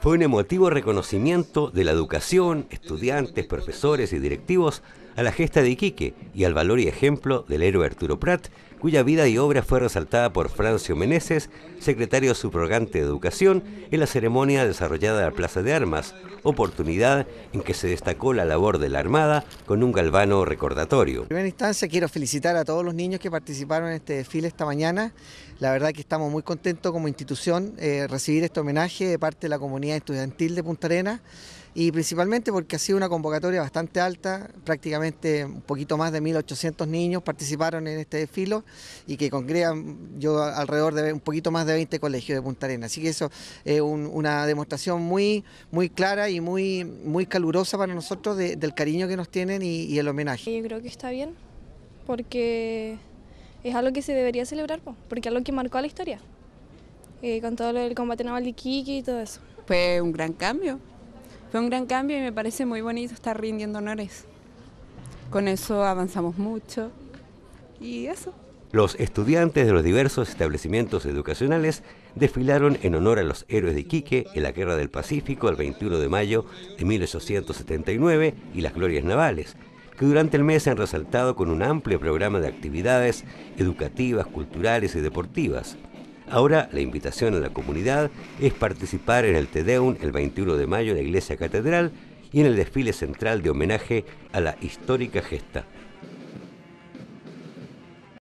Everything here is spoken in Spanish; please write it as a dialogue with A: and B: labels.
A: fue un emotivo reconocimiento de la educación, estudiantes, profesores y directivos a la gesta de Iquique y al valor y ejemplo del héroe Arturo Prat, cuya vida y obra fue resaltada por Francio Meneses, secretario subrogante de Educación, en la ceremonia desarrollada en la Plaza de Armas, oportunidad en que se destacó la labor de la Armada con un galvano recordatorio. En
B: primera instancia quiero felicitar a todos los niños que participaron en este desfile esta mañana. La verdad que estamos muy contentos como institución eh, recibir este homenaje de parte de la comunidad estudiantil de Punta arena y principalmente porque ha sido una convocatoria bastante alta, prácticamente un poquito más de 1.800 niños participaron en este desfilo y que congregan yo alrededor de un poquito más de 20 colegios de Punta arena Así que eso es una demostración muy, muy clara y muy, muy calurosa para nosotros del cariño que nos tienen y, el homenaje. Yo creo que está bien
C: porque es algo que se debería celebrar, porque es algo que marcó la historia. Eh, con todo el combate naval de Iquique y todo eso. Fue un gran cambio, fue un gran cambio y me parece muy bonito estar rindiendo honores. Con eso avanzamos mucho y eso.
A: Los estudiantes de los diversos establecimientos educacionales desfilaron en honor a los héroes de Iquique en la Guerra del Pacífico el 21 de mayo de 1879 y las glorias navales, que durante el mes han resaltado con un amplio programa de actividades educativas, culturales y deportivas. Ahora la invitación a la comunidad es participar en el Tedeum el 21 de mayo en la Iglesia Catedral y en el desfile central de homenaje a la histórica gesta.